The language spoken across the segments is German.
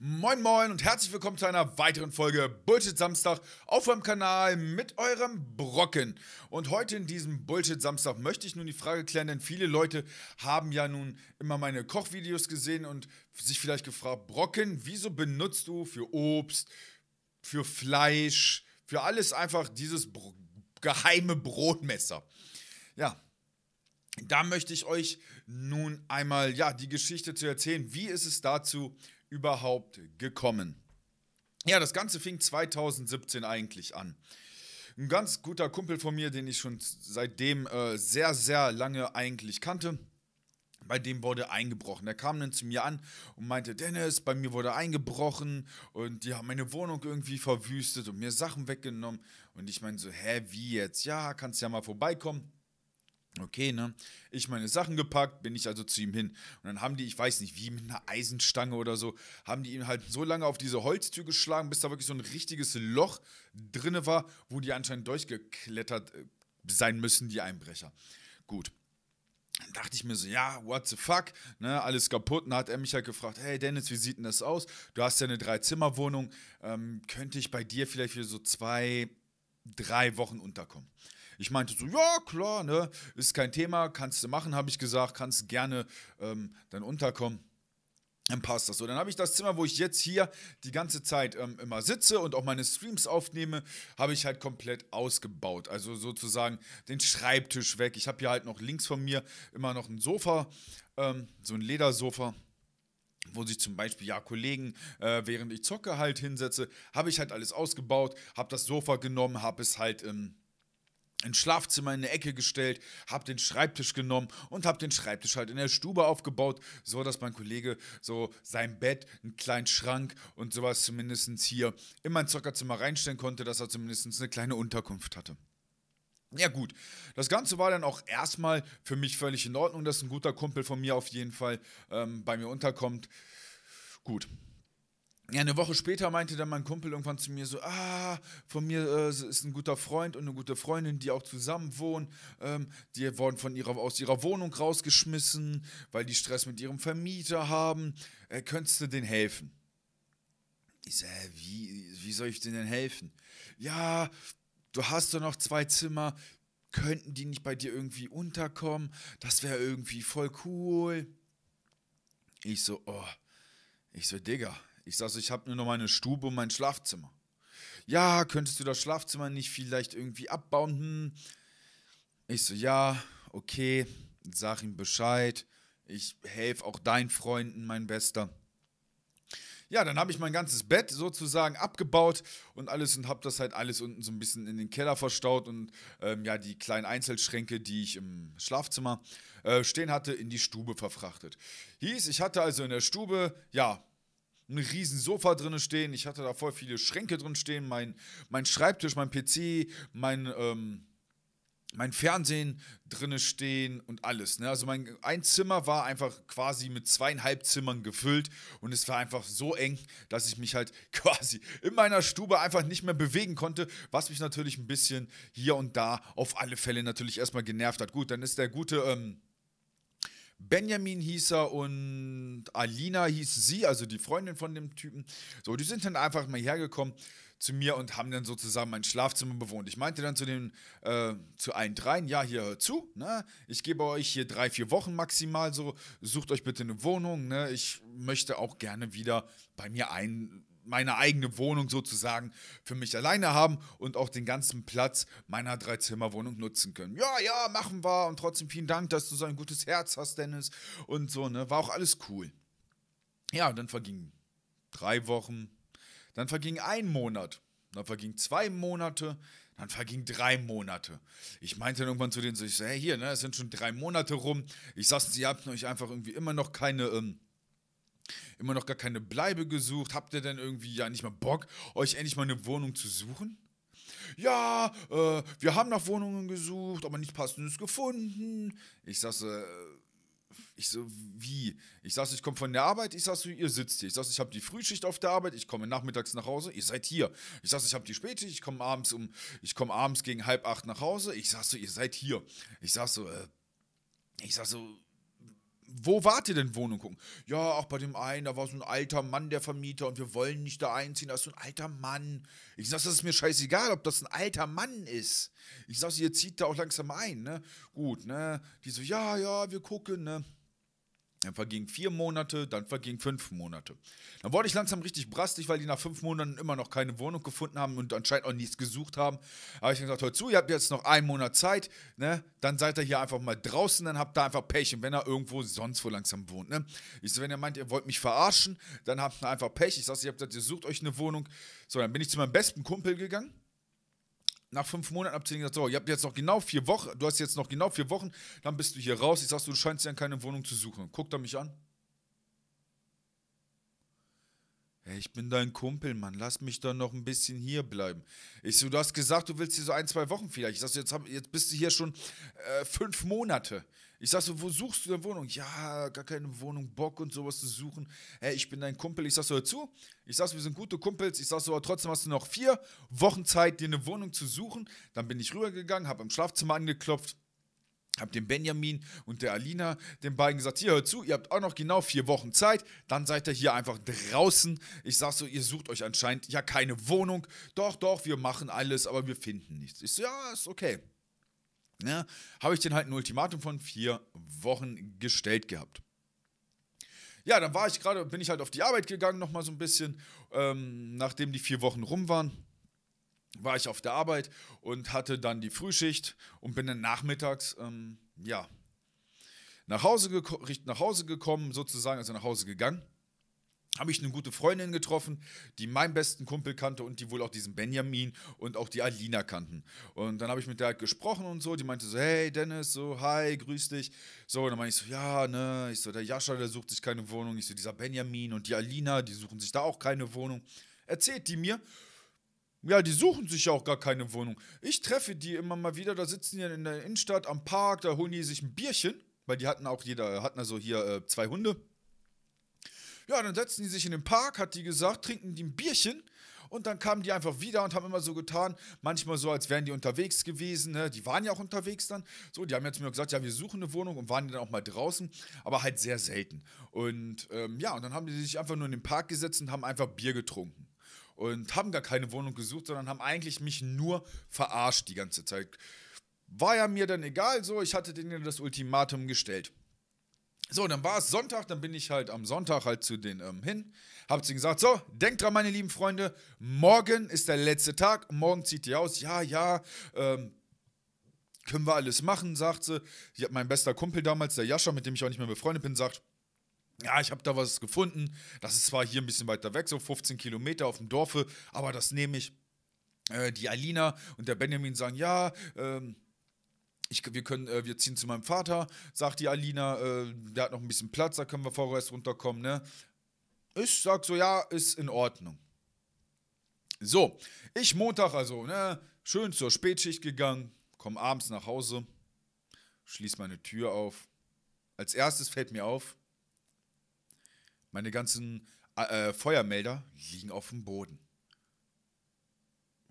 Moin Moin und herzlich willkommen zu einer weiteren Folge Bullshit Samstag auf eurem Kanal mit eurem Brocken. Und heute in diesem Bullshit Samstag möchte ich nun die Frage klären, denn viele Leute haben ja nun immer meine Kochvideos gesehen und sich vielleicht gefragt, Brocken, wieso benutzt du für Obst, für Fleisch, für alles einfach dieses Br geheime Brotmesser? Ja, da möchte ich euch nun einmal ja die Geschichte zu erzählen. Wie ist es dazu überhaupt gekommen? Ja, das Ganze fing 2017 eigentlich an. Ein ganz guter Kumpel von mir, den ich schon seitdem äh, sehr, sehr lange eigentlich kannte, bei dem wurde eingebrochen. Er kam dann zu mir an und meinte, Dennis, bei mir wurde eingebrochen und die haben meine Wohnung irgendwie verwüstet und mir Sachen weggenommen. Und ich meine so, hä, wie jetzt? Ja, kannst ja mal vorbeikommen. Okay, ne? Ich meine Sachen gepackt, bin ich also zu ihm hin. Und dann haben die, ich weiß nicht, wie mit einer Eisenstange oder so, haben die ihn halt so lange auf diese Holztür geschlagen, bis da wirklich so ein richtiges Loch drinne war, wo die anscheinend durchgeklettert äh, sein müssen, die Einbrecher. Gut. Dann dachte ich mir so, ja, what the fuck, ne, alles kaputt. dann hat er mich halt gefragt, hey Dennis, wie sieht denn das aus? Du hast ja eine Drei-Zimmer-Wohnung, ähm, könnte ich bei dir vielleicht für so zwei, drei Wochen unterkommen? Ich meinte so, ja, klar, ne, ist kein Thema, kannst du machen, habe ich gesagt, kannst gerne ähm, dann unterkommen. Dann passt das so. Dann habe ich das Zimmer, wo ich jetzt hier die ganze Zeit ähm, immer sitze und auch meine Streams aufnehme, habe ich halt komplett ausgebaut. Also sozusagen den Schreibtisch weg. Ich habe hier halt noch links von mir immer noch ein Sofa, ähm, so ein Ledersofa wo sich zum Beispiel ja Kollegen, äh, während ich zocke halt hinsetze, habe ich halt alles ausgebaut, habe das Sofa genommen, habe es halt ähm, ein Schlafzimmer in eine Ecke gestellt, habe den Schreibtisch genommen und habe den Schreibtisch halt in der Stube aufgebaut, so dass mein Kollege so sein Bett, einen kleinen Schrank und sowas zumindest hier in mein Zockerzimmer reinstellen konnte, dass er zumindest eine kleine Unterkunft hatte. Ja gut, das Ganze war dann auch erstmal für mich völlig in Ordnung, dass ein guter Kumpel von mir auf jeden Fall ähm, bei mir unterkommt. Gut, ja, eine Woche später meinte dann mein Kumpel irgendwann zu mir so, ah, von mir äh, ist ein guter Freund und eine gute Freundin, die auch zusammen wohnen. Ähm, die wurden von ihrer, aus ihrer Wohnung rausgeschmissen, weil die Stress mit ihrem Vermieter haben. Äh, könntest du denen helfen? Ich so, äh, wie, wie soll ich denen helfen? Ja, du hast doch noch zwei Zimmer. Könnten die nicht bei dir irgendwie unterkommen? Das wäre irgendwie voll cool. Ich so, oh, ich so, Digga ich sage so, ich habe nur noch meine Stube und mein Schlafzimmer. Ja, könntest du das Schlafzimmer nicht vielleicht irgendwie abbauen? Hm. Ich so, ja, okay, sag ihm Bescheid. Ich helfe auch deinen Freunden, mein Bester. Ja, dann habe ich mein ganzes Bett sozusagen abgebaut und alles und habe das halt alles unten so ein bisschen in den Keller verstaut und ähm, ja, die kleinen Einzelschränke, die ich im Schlafzimmer äh, stehen hatte, in die Stube verfrachtet. Hieß, ich hatte also in der Stube, ja, ein riesen Sofa drin stehen. Ich hatte da voll viele Schränke drin stehen. Mein, mein Schreibtisch, mein PC, mein, ähm, mein Fernsehen drin stehen und alles. Ne? Also mein ein Zimmer war einfach quasi mit zweieinhalb Zimmern gefüllt und es war einfach so eng, dass ich mich halt quasi in meiner Stube einfach nicht mehr bewegen konnte, was mich natürlich ein bisschen hier und da auf alle Fälle natürlich erstmal genervt hat. Gut, dann ist der gute... Ähm, Benjamin hieß er und Alina hieß sie, also die Freundin von dem Typen. So, die sind dann einfach mal hergekommen zu mir und haben dann sozusagen mein Schlafzimmer bewohnt. Ich meinte dann zu den, äh, zu allen dreien, ja, hier hört zu, ne? Ich gebe euch hier drei, vier Wochen maximal so, sucht euch bitte eine Wohnung, ne? Ich möchte auch gerne wieder bei mir ein, meine eigene Wohnung sozusagen für mich alleine haben und auch den ganzen Platz meiner Dreizimmerwohnung nutzen können. Ja, ja, machen wir und trotzdem vielen Dank, dass du so ein gutes Herz hast, Dennis und so, ne? War auch alles cool. Ja, und dann vergingen drei Wochen, dann verging ein Monat, dann verging zwei Monate, dann vergingen drei Monate. Ich meinte dann irgendwann zu denen so, ich so, hey, hier, ne, es sind schon drei Monate rum. Ich sag's, ihr habt euch einfach irgendwie immer noch keine ähm, immer noch gar keine Bleibe gesucht. Habt ihr denn irgendwie ja nicht mal Bock, euch endlich mal eine Wohnung zu suchen? Ja, äh, wir haben nach Wohnungen gesucht, aber nichts Passendes gefunden. Ich saß, äh, ich so, wie? Ich saß, ich komme von der Arbeit, ich saß, ihr sitzt hier. Ich saß, ich habe die Frühschicht auf der Arbeit, ich komme nachmittags nach Hause, ihr seid hier. Ich saß, ich habe die Spätschicht, ich komme abends um, ich komme abends gegen halb acht nach Hause, ich saß so, ihr seid hier. Ich saß so, äh, ich saß so, wo wart ihr denn Wohnung gucken? Ja, auch bei dem einen, da war so ein alter Mann, der Vermieter, und wir wollen nicht da einziehen, da ist so ein alter Mann. Ich sag, das ist mir scheißegal, ob das ein alter Mann ist. Ich sag, ihr zieht da auch langsam ein, ne? Gut, ne? Die so, ja, ja, wir gucken, ne? Dann vergingen vier Monate, dann vergingen fünf Monate. Dann wurde ich langsam richtig brastig, weil die nach fünf Monaten immer noch keine Wohnung gefunden haben und anscheinend auch nichts gesucht haben. Aber ich habe gesagt, hört zu, ihr habt jetzt noch einen Monat Zeit, ne? Dann seid ihr hier einfach mal draußen, dann habt ihr einfach Pech. Und wenn er irgendwo sonst wo langsam wohnt, ne? Ich so, wenn ihr meint, ihr wollt mich verarschen, dann habt ihr einfach Pech. Ich sag, ihr habt gesagt, ihr sucht euch eine Wohnung. So, dann bin ich zu meinem besten Kumpel gegangen nach fünf Monaten habt ihr gesagt, so, ihr habt jetzt noch genau vier Wochen, du hast jetzt noch genau vier Wochen, dann bist du hier raus. Ich sag so, du scheinst ja keine Wohnung zu suchen. Guckt er mich an. Hey, ich bin dein Kumpel, Mann, lass mich dann noch ein bisschen hier bleiben. Ich so, du hast gesagt, du willst hier so ein, zwei Wochen vielleicht. Ich sag so, jetzt, hab, jetzt bist du hier schon äh, fünf Monate. Ich sag so, wo suchst du eine Wohnung? Ja, gar keine Wohnung, Bock und sowas zu suchen. Hey, ich bin dein Kumpel. Ich sag so, hör zu. Ich sag so, wir sind gute Kumpels. Ich sag so, aber trotzdem hast du noch vier Wochen Zeit, dir eine Wohnung zu suchen. Dann bin ich rübergegangen, hab im Schlafzimmer angeklopft. Hab dem Benjamin und der Alina, den beiden gesagt, hier hör zu, ihr habt auch noch genau vier Wochen Zeit, dann seid ihr hier einfach draußen. Ich sag so, ihr sucht euch anscheinend ja keine Wohnung. Doch, doch, wir machen alles, aber wir finden nichts. Ich so, ja, ist okay ja, habe ich den halt ein Ultimatum von vier Wochen gestellt gehabt. Ja, dann war ich gerade, bin ich halt auf die Arbeit gegangen, nochmal so ein bisschen, ähm, nachdem die vier Wochen rum waren war ich auf der Arbeit und hatte dann die Frühschicht und bin dann nachmittags, ähm, ja, nach Hause, nach Hause gekommen, sozusagen, also nach Hause gegangen habe ich eine gute Freundin getroffen, die meinen besten Kumpel kannte und die wohl auch diesen Benjamin und auch die Alina kannten. Und dann habe ich mit der halt gesprochen und so, die meinte so, hey Dennis, so, hi, grüß dich. So, und dann meine ich so, ja, ne, ich so, der Jascha, der sucht sich keine Wohnung. Ich so, dieser Benjamin und die Alina, die suchen sich da auch keine Wohnung. Erzählt die mir, ja, die suchen sich ja auch gar keine Wohnung. Ich treffe die immer mal wieder, da sitzen die in der Innenstadt am Park, da holen die sich ein Bierchen, weil die hatten auch jeder, hatten also hier äh, zwei Hunde ja, dann setzten die sich in den Park, hat die gesagt, trinken die ein Bierchen. Und dann kamen die einfach wieder und haben immer so getan, manchmal so, als wären die unterwegs gewesen. Ne? Die waren ja auch unterwegs dann. So, die haben jetzt mir gesagt, ja, wir suchen eine Wohnung und waren dann auch mal draußen, aber halt sehr selten. Und ähm, ja, und dann haben die sich einfach nur in den Park gesetzt und haben einfach Bier getrunken. Und haben gar keine Wohnung gesucht, sondern haben eigentlich mich nur verarscht die ganze Zeit. War ja mir dann egal so, ich hatte denen das Ultimatum gestellt. So, dann war es Sonntag, dann bin ich halt am Sonntag halt zu den ähm, hin, hab sie gesagt, so, denkt dran, meine lieben Freunde, morgen ist der letzte Tag, morgen zieht ihr aus, ja, ja, ähm, können wir alles machen, sagt sie. Ja, mein bester Kumpel damals, der Jascha, mit dem ich auch nicht mehr befreundet bin, sagt, ja, ich habe da was gefunden, das ist zwar hier ein bisschen weiter weg, so 15 Kilometer auf dem Dorfe, aber das nehme ich. Äh, die Alina und der Benjamin sagen, ja, ähm, ich, wir, können, äh, wir ziehen zu meinem Vater, sagt die Alina, äh, der hat noch ein bisschen Platz, da können wir vorerst runterkommen, ne? Ich sag so, ja, ist in Ordnung. So, ich Montag also, ne? Schön zur Spätschicht gegangen, komm abends nach Hause, schließ meine Tür auf. Als erstes fällt mir auf, meine ganzen äh, äh Feuermelder liegen auf dem Boden.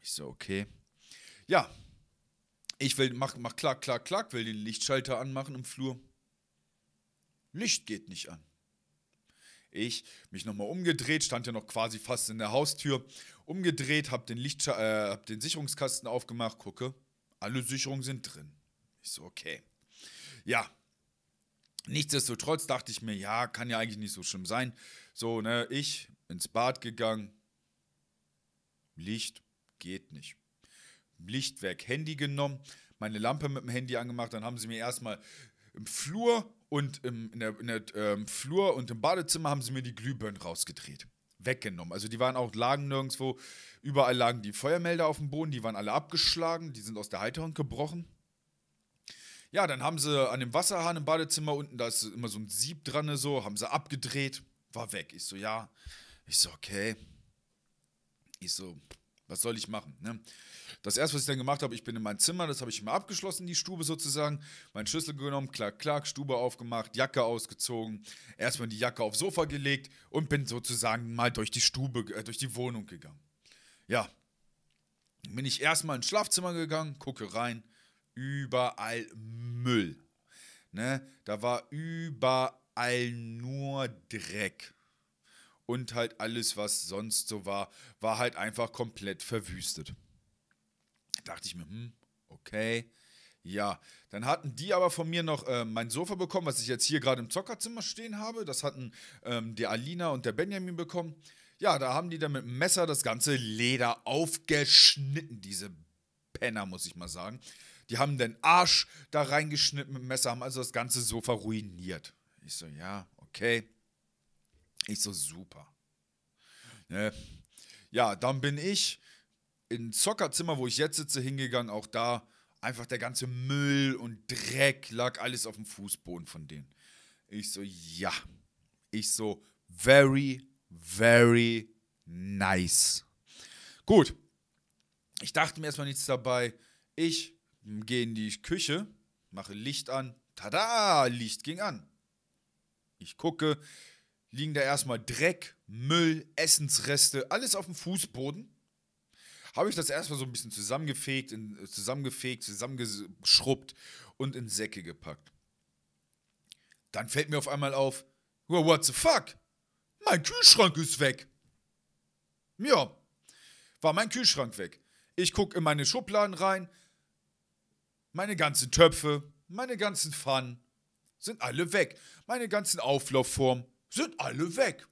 Ich so, okay. Ja, ich will, mach, mach klack, klack, klack, will den Lichtschalter anmachen im Flur. Licht geht nicht an. Ich mich nochmal umgedreht, stand ja noch quasi fast in der Haustür, umgedreht, hab den, Licht, äh, hab den Sicherungskasten aufgemacht, gucke, alle Sicherungen sind drin. Ich so, okay. Ja, nichtsdestotrotz dachte ich mir, ja, kann ja eigentlich nicht so schlimm sein. So, ne, ich ins Bad gegangen, Licht geht nicht. Lichtwerk Handy genommen, meine Lampe mit dem Handy angemacht, dann haben sie mir erstmal im Flur und im, in der, in der ähm, Flur und im Badezimmer haben sie mir die Glühbirnen rausgedreht. Weggenommen. Also die waren auch, lagen nirgendwo, überall lagen die Feuermelder auf dem Boden, die waren alle abgeschlagen, die sind aus der Halterung gebrochen. Ja, dann haben sie an dem Wasserhahn im Badezimmer unten, da ist immer so ein Sieb dran, so, haben sie abgedreht, war weg. Ich so, ja. Ich so, okay. Ich so, was soll ich machen? Ne? Das erste, was ich dann gemacht habe, ich bin in mein Zimmer, das habe ich immer abgeschlossen, die Stube sozusagen, meinen Schlüssel genommen, klack, klack, Stube aufgemacht, Jacke ausgezogen, erstmal die Jacke aufs Sofa gelegt und bin sozusagen mal durch die Stube, äh, durch die Wohnung gegangen. Ja, bin ich erstmal ins Schlafzimmer gegangen, gucke rein, überall Müll. Ne? Da war überall nur Dreck. Und halt alles, was sonst so war, war halt einfach komplett verwüstet dachte ich mir, hm, okay. Ja, dann hatten die aber von mir noch äh, mein Sofa bekommen, was ich jetzt hier gerade im Zockerzimmer stehen habe. Das hatten ähm, die Alina und der Benjamin bekommen. Ja, da haben die dann mit dem Messer das ganze Leder aufgeschnitten, diese Penner, muss ich mal sagen. Die haben den Arsch da reingeschnitten mit dem Messer, haben also das ganze Sofa ruiniert. Ich so, ja, okay. Ich so, super. Ne? Ja, dann bin ich ins Zockerzimmer, wo ich jetzt sitze, hingegangen. Auch da einfach der ganze Müll und Dreck lag alles auf dem Fußboden von denen. Ich so, ja. Ich so, very, very nice. Gut. Ich dachte mir erstmal nichts dabei. Ich gehe in die Küche, mache Licht an. Tada! Licht ging an. Ich gucke, liegen da erstmal Dreck, Müll, Essensreste, alles auf dem Fußboden habe ich das erstmal so ein bisschen zusammengefegt, in, äh, zusammengefegt, zusammengeschrubbt und in Säcke gepackt. Dann fällt mir auf einmal auf, well, what the fuck? Mein Kühlschrank ist weg. Ja, war mein Kühlschrank weg. Ich gucke in meine Schubladen rein, meine ganzen Töpfe, meine ganzen Pfannen sind alle weg. Meine ganzen Auflaufformen sind alle weg.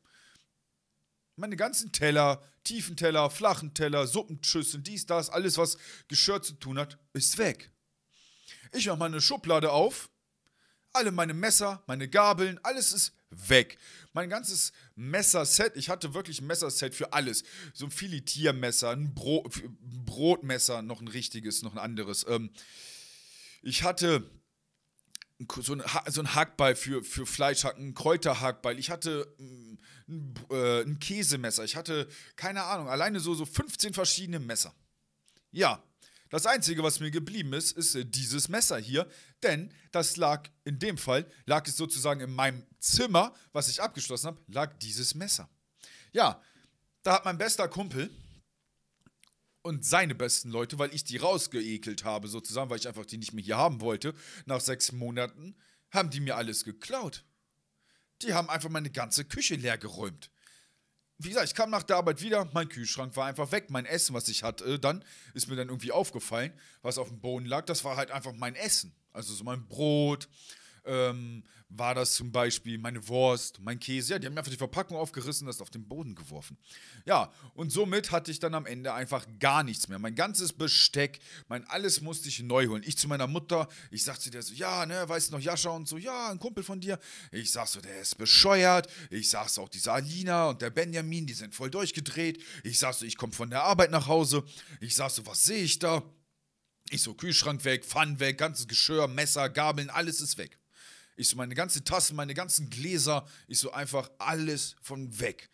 Meine ganzen Teller, tiefen Teller, flachen Teller, Suppenschüsseln, dies, das, alles, was Geschirr zu tun hat, ist weg. Ich mache meine Schublade auf, alle meine Messer, meine Gabeln, alles ist weg. Mein ganzes Messerset, ich hatte wirklich ein Messerset für alles. So ein Filetiermesser, ein, Bro Brotmesser, noch ein richtiges, noch ein anderes. Ähm, ich hatte so ein, ha so ein Hackbeil für, für Fleischhacken, ein Kräuterhackbeil. Ich hatte mm, ein, äh, ein Käsemesser. Ich hatte, keine Ahnung, alleine so, so 15 verschiedene Messer. Ja, das Einzige, was mir geblieben ist, ist äh, dieses Messer hier, denn das lag, in dem Fall, lag es sozusagen in meinem Zimmer, was ich abgeschlossen habe, lag dieses Messer. Ja, da hat mein bester Kumpel und seine besten Leute, weil ich die rausgeekelt habe sozusagen, weil ich einfach die nicht mehr hier haben wollte, nach sechs Monaten, haben die mir alles geklaut. Die haben einfach meine ganze Küche leer geräumt. Wie gesagt, ich kam nach der Arbeit wieder, mein Kühlschrank war einfach weg, mein Essen, was ich hatte, dann ist mir dann irgendwie aufgefallen, was auf dem Boden lag, das war halt einfach mein Essen. Also so mein Brot, ähm, war das zum Beispiel meine Wurst, mein Käse. Ja, die haben einfach die Verpackung aufgerissen, das auf den Boden geworfen. Ja, und somit hatte ich dann am Ende einfach gar nichts mehr. Mein ganzes Besteck, mein alles musste ich neu holen. Ich zu meiner Mutter, ich sagte zu der so, ja, ne, weißt du noch, Jascha und so, ja, ein Kumpel von dir. Ich sag so, der ist bescheuert. Ich sag so, auch diese Alina und der Benjamin, die sind voll durchgedreht. Ich sag so, ich komme von der Arbeit nach Hause. Ich sag so, was sehe ich da? Ich so, Kühlschrank weg, Pfannen weg, ganzes Geschirr, Messer, Gabeln, alles ist weg. Ich so meine ganzen Tassen, meine ganzen Gläser, ich so einfach alles von weg.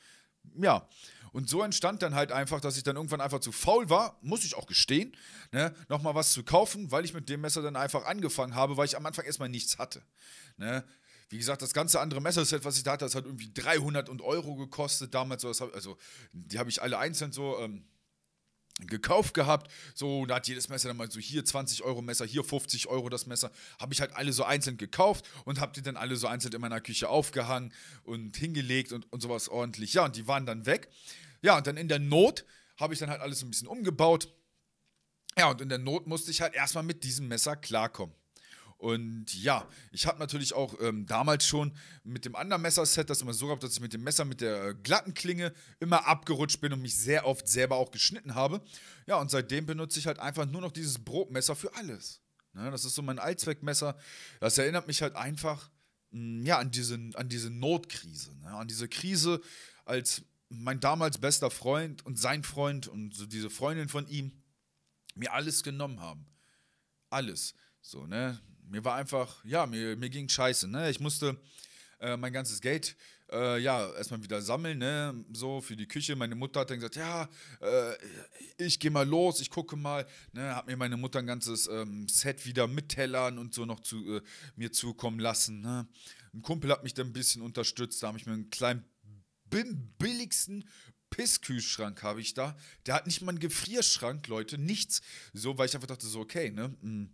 Ja, und so entstand dann halt einfach, dass ich dann irgendwann einfach zu faul war, muss ich auch gestehen, ne, nochmal was zu kaufen, weil ich mit dem Messer dann einfach angefangen habe, weil ich am Anfang erstmal nichts hatte. Ne. Wie gesagt, das ganze andere Messerset, was ich da hatte, das hat irgendwie 300 und Euro gekostet damals. So, hab, also, die habe ich alle einzeln so ähm, gekauft gehabt. So, da hat jedes Messer dann mal so hier 20 Euro Messer, hier 50 Euro das Messer. Habe ich halt alle so einzeln gekauft und habe die dann alle so einzeln in meiner Küche aufgehangen und hingelegt und, und sowas ordentlich. Ja, und die waren dann weg. Ja, und dann in der Not habe ich dann halt alles so ein bisschen umgebaut. Ja, und in der Not musste ich halt erstmal mit diesem Messer klarkommen. Und ja, ich habe natürlich auch ähm, damals schon mit dem anderen Messerset das immer so gehabt, dass ich mit dem Messer mit der äh, glatten Klinge immer abgerutscht bin und mich sehr oft selber auch geschnitten habe. Ja, und seitdem benutze ich halt einfach nur noch dieses Brotmesser für alles. Ne, das ist so mein Allzweckmesser. Das erinnert mich halt einfach mh, mm, ja, an, diese, an diese Notkrise. Ne? An diese Krise, als mein damals bester Freund und sein Freund und so diese Freundin von ihm mir alles genommen haben. Alles. So, ne? mir war einfach, ja, mir, mir ging scheiße. Ne? Ich musste äh, mein ganzes Geld äh, ja, erstmal wieder sammeln, ne? so für die Küche. Meine Mutter hat dann gesagt, ja, äh, ich gehe mal los, ich gucke mal. Ne? Hat mir meine Mutter ein ganzes ähm, Set wieder mit Tellern und so noch zu äh, mir zukommen lassen. Ne? Ein Kumpel hat mich dann ein bisschen unterstützt, da habe ich mir einen kleinen billigsten Pisskühlschrank habe ich da. Der hat nicht mal einen Gefrierschrank, Leute, nichts. So, weil ich einfach dachte, so, okay, ne, mh hm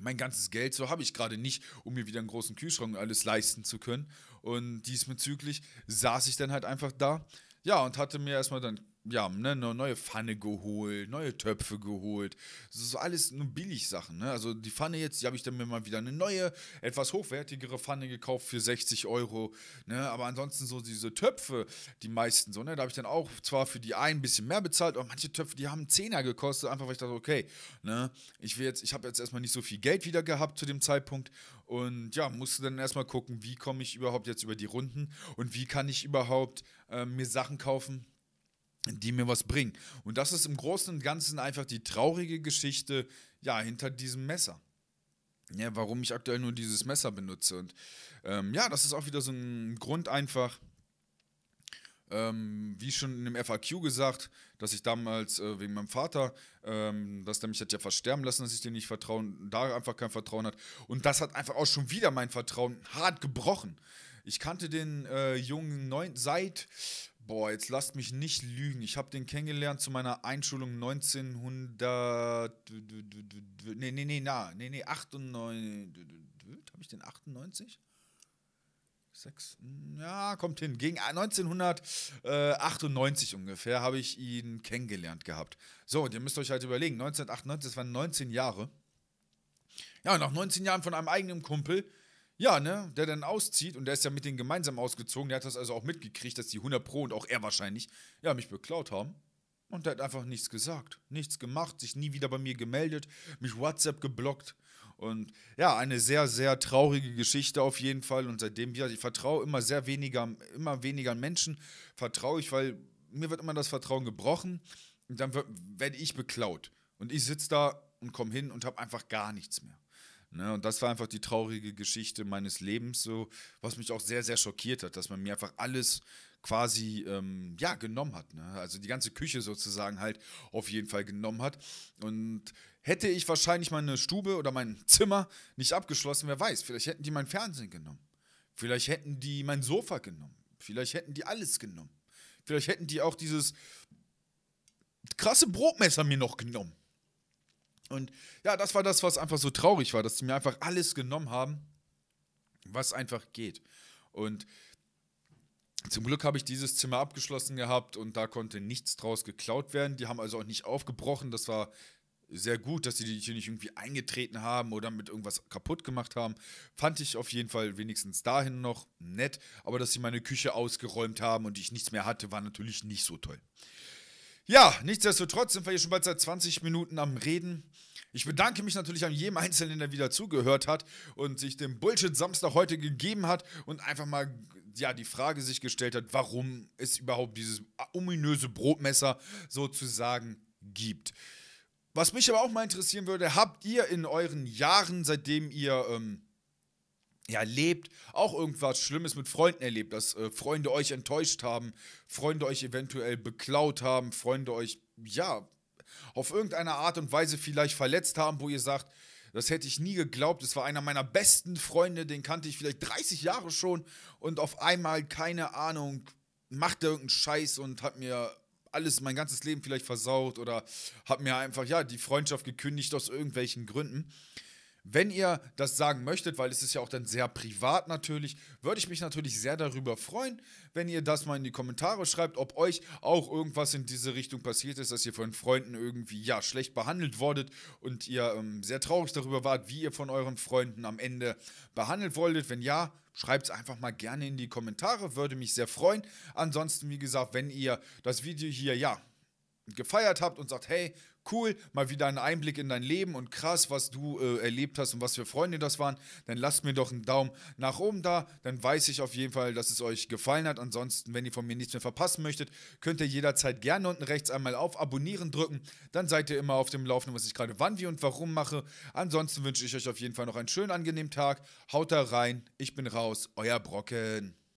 mein ganzes Geld so habe ich gerade nicht, um mir wieder einen großen Kühlschrank und alles leisten zu können. Und diesbezüglich saß ich dann halt einfach da. Ja, und hatte mir erstmal dann ja, ne, eine neue Pfanne geholt, neue Töpfe geholt. Das ist alles nur Billigsachen. Ne? Also die Pfanne jetzt, die habe ich dann mir mal wieder eine neue, etwas hochwertigere Pfanne gekauft für 60 Euro. Ne? Aber ansonsten so diese Töpfe, die meisten so, ne? da habe ich dann auch zwar für die einen ein bisschen mehr bezahlt, aber manche Töpfe, die haben einen Zehner gekostet, einfach weil ich dachte, okay, ne? ich will jetzt, ich habe jetzt erstmal nicht so viel Geld wieder gehabt zu dem Zeitpunkt und ja, musste dann erstmal gucken, wie komme ich überhaupt jetzt über die Runden und wie kann ich überhaupt äh, mir Sachen kaufen, die mir was bringen. Und das ist im Großen und Ganzen einfach die traurige Geschichte, ja, hinter diesem Messer. Ja, warum ich aktuell nur dieses Messer benutze. Und ähm, ja, das ist auch wieder so ein Grund einfach, ähm, wie schon in dem FAQ gesagt, dass ich damals äh, wegen meinem Vater, ähm, dass der mich hat ja versterben lassen, dass ich dem nicht vertrauen, da einfach kein Vertrauen hat. Und das hat einfach auch schon wieder mein Vertrauen hart gebrochen. Ich kannte den äh, Jungen neun, seit Boah, jetzt lasst mich nicht lügen. Ich habe den kennengelernt zu meiner Einschulung 1900. Nee, nee, nee, na, nee, nee, 98. Habe ich den 98? 6, ja, kommt hin. Gegen 1998 äh, ungefähr habe ich ihn kennengelernt gehabt. So, und ihr müsst euch halt überlegen, 1998, das waren 19 Jahre. Ja, nach 19 Jahren von einem eigenen Kumpel ja, ne, der dann auszieht und der ist ja mit denen gemeinsam ausgezogen. Der hat das also auch mitgekriegt, dass die 100 Pro und auch er wahrscheinlich, ja, mich beklaut haben. Und der hat einfach nichts gesagt, nichts gemacht, sich nie wieder bei mir gemeldet, mich WhatsApp geblockt. Und ja, eine sehr, sehr traurige Geschichte auf jeden Fall. Und seitdem, ja, ich vertraue immer sehr weniger, immer weniger Menschen, vertraue ich, weil mir wird immer das Vertrauen gebrochen und dann werde ich beklaut. Und ich sitze da und komme hin und habe einfach gar nichts mehr. Ne? Und das war einfach die traurige Geschichte meines Lebens, so, was mich auch sehr, sehr schockiert hat, dass man mir einfach alles quasi ähm, ja, genommen hat. Ne? Also die ganze Küche sozusagen halt auf jeden Fall genommen hat. Und hätte ich wahrscheinlich meine Stube oder mein Zimmer nicht abgeschlossen, wer weiß, vielleicht hätten die mein Fernsehen genommen. Vielleicht hätten die mein Sofa genommen. Vielleicht hätten die alles genommen. Vielleicht hätten die auch dieses krasse Brotmesser mir noch genommen. Und ja, das war das, was einfach so traurig war, dass sie mir einfach alles genommen haben, was einfach geht. Und zum Glück habe ich dieses Zimmer abgeschlossen gehabt und da konnte nichts draus geklaut werden. Die haben also auch nicht aufgebrochen. Das war sehr gut, dass sie die hier nicht irgendwie eingetreten haben oder mit irgendwas kaputt gemacht haben. Fand ich auf jeden Fall wenigstens dahin noch nett. Aber dass sie meine Küche ausgeräumt haben und ich nichts mehr hatte, war natürlich nicht so toll. Ja, nichtsdestotrotz sind wir hier schon bald seit 20 Minuten am Reden. Ich bedanke mich natürlich an jedem Einzelnen, der wieder zugehört hat und sich dem Bullshit-Samstag heute gegeben hat und einfach mal ja, die Frage sich gestellt hat, warum es überhaupt dieses ominöse Brotmesser sozusagen gibt. Was mich aber auch mal interessieren würde, habt ihr in euren Jahren, seitdem ihr ähm, ja, erlebt, auch irgendwas Schlimmes mit Freunden erlebt, dass äh, Freunde euch enttäuscht haben, Freunde euch eventuell beklaut haben, Freunde euch, ja, auf irgendeine Art und Weise vielleicht verletzt haben, wo ihr sagt, das hätte ich nie geglaubt. Es war einer meiner besten Freunde, den kannte ich vielleicht 30 Jahre schon und auf einmal, keine Ahnung, macht er irgendeinen Scheiß und hat mir alles, mein ganzes Leben vielleicht versaut oder hat mir einfach, ja, die Freundschaft gekündigt aus irgendwelchen Gründen. Wenn ihr das sagen möchtet, weil es ist ja auch dann sehr privat natürlich, würde ich mich natürlich sehr darüber freuen, wenn ihr das mal in die Kommentare schreibt, ob euch auch irgendwas in diese Richtung passiert ist, dass ihr von Freunden irgendwie ja schlecht behandelt wurdet und ihr ähm, sehr traurig darüber wart, wie ihr von euren Freunden am Ende behandelt wurdet. Wenn ja, schreibt es einfach mal gerne in die Kommentare, würde mich sehr freuen. Ansonsten, wie gesagt, wenn ihr das Video hier ja gefeiert habt und sagt, hey, cool, mal wieder einen Einblick in dein Leben und krass, was du äh, erlebt hast und was für Freunde das waren, dann lasst mir doch einen Daumen nach oben da. Dann weiß ich auf jeden Fall, dass es euch gefallen hat. Ansonsten, wenn ihr von mir nichts mehr verpassen möchtet, könnt ihr jederzeit gerne unten rechts einmal auf Abonnieren drücken. Dann seid ihr immer auf dem Laufenden, was ich gerade wann, wie und warum mache. Ansonsten wünsche ich euch auf jeden Fall noch einen schönen, angenehmen Tag. Haut da rein. Ich bin raus. Euer Brocken.